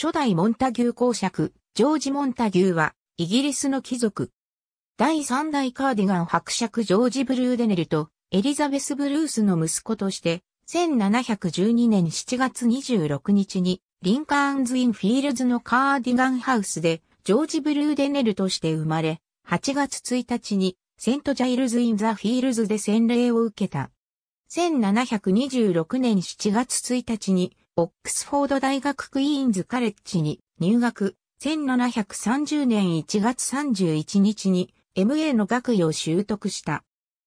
初代モンタギュー公爵、ジョージ・モンタギューは、イギリスの貴族。第三代カーディガン伯爵ジョージ・ブルーデネルと、エリザベス・ブルースの息子として、1712年7月26日に、リンカーンズ・イン・フィールズのカーディガンハウスで、ジョージ・ブルーデネルとして生まれ、8月1日に、セント・ジャイルズ・イン・ザ・フィールズで洗礼を受けた。1726年7月1日に、オックスフォード大学クイーンズカレッジに入学、1730年1月31日に MA の学位を習得した。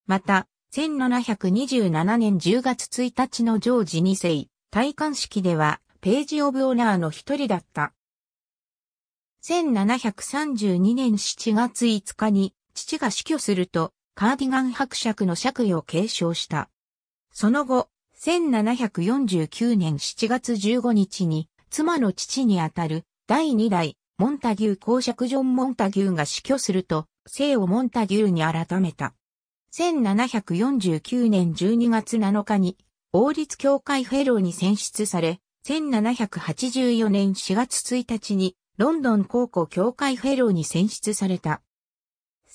また、1727年10月1日のジョージ2世、戴冠式では、ページ・オブ・オナーの一人だった。1732年7月5日に、父が死去すると、カーディガン伯爵の爵位を継承した。その後、1749年7月15日に、妻の父にあたる第2代モンタギュー公爵ジョン・モンタギューが死去すると、姓をモンタギューに改めた。1749年12月7日に、王立協会フェローに選出され、1784年4月1日に、ロンドン高校協会フェローに選出された。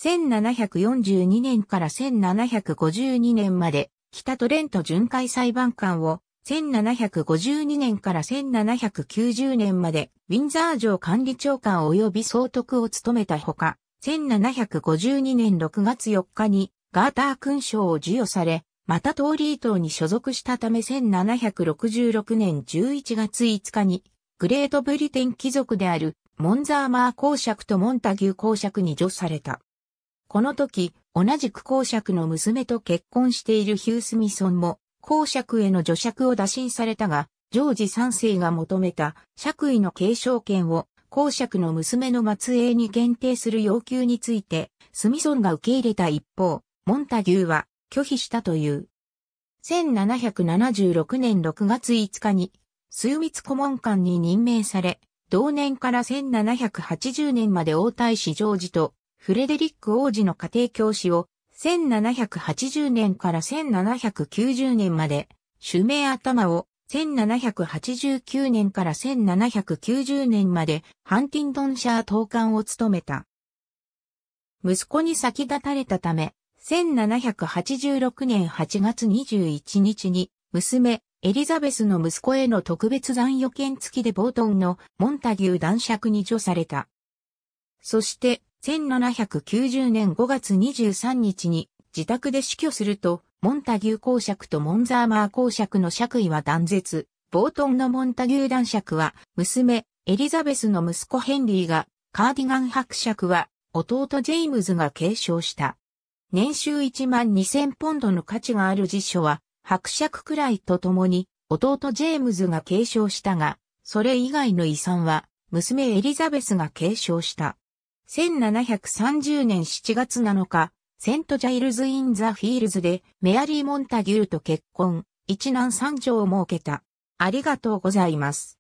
1742年から1752年まで、北トレント巡回裁判官を1752年から1790年までウィンザー城管理長官及び総督を務めたほか、1752年6月4日にガーター勲章を授与され、またトーリーに所属したため1766年11月5日にグレートブリテン貴族であるモンザーマー公爵とモンタギュー公爵に除された。この時、同じく公爵の娘と結婚しているヒュースミソンも、公爵への助爵を打診されたが、ジョージ3世が求めた爵位の継承権を公爵の娘の末裔に限定する要求について、スミソンが受け入れた一方、モンタギューは拒否したという。1776年6月5日に、枢密顧問官に任命され、同年から1780年まで王太子ジョージとフレデリック王子の家庭教師を1780年から1790年まで、主名頭を1789年から1790年までハンティントンシャー統監を務めた。息子に先立たれたため、1786年8月21日に、娘、エリザベスの息子への特別残余権付きでボートンのモンタギュー男爵に除された。そして、1790年5月23日に自宅で死去すると、モンタギュー公爵とモンザーマー公爵の爵位は断絶。冒頭のモンタギュー男爵は、娘、エリザベスの息子ヘンリーが、カーディガン伯爵は、弟ジェイムズが継承した。年収1万2000ポンドの価値がある辞書は、伯爵くらいと共に、弟ジェームズが継承したが、それ以外の遺産は、娘エリザベスが継承した。1730年7月7日、セントジャイルズ・イン・ザ・フィールズでメアリー・モンタギューと結婚、一男三女を設けた。ありがとうございます。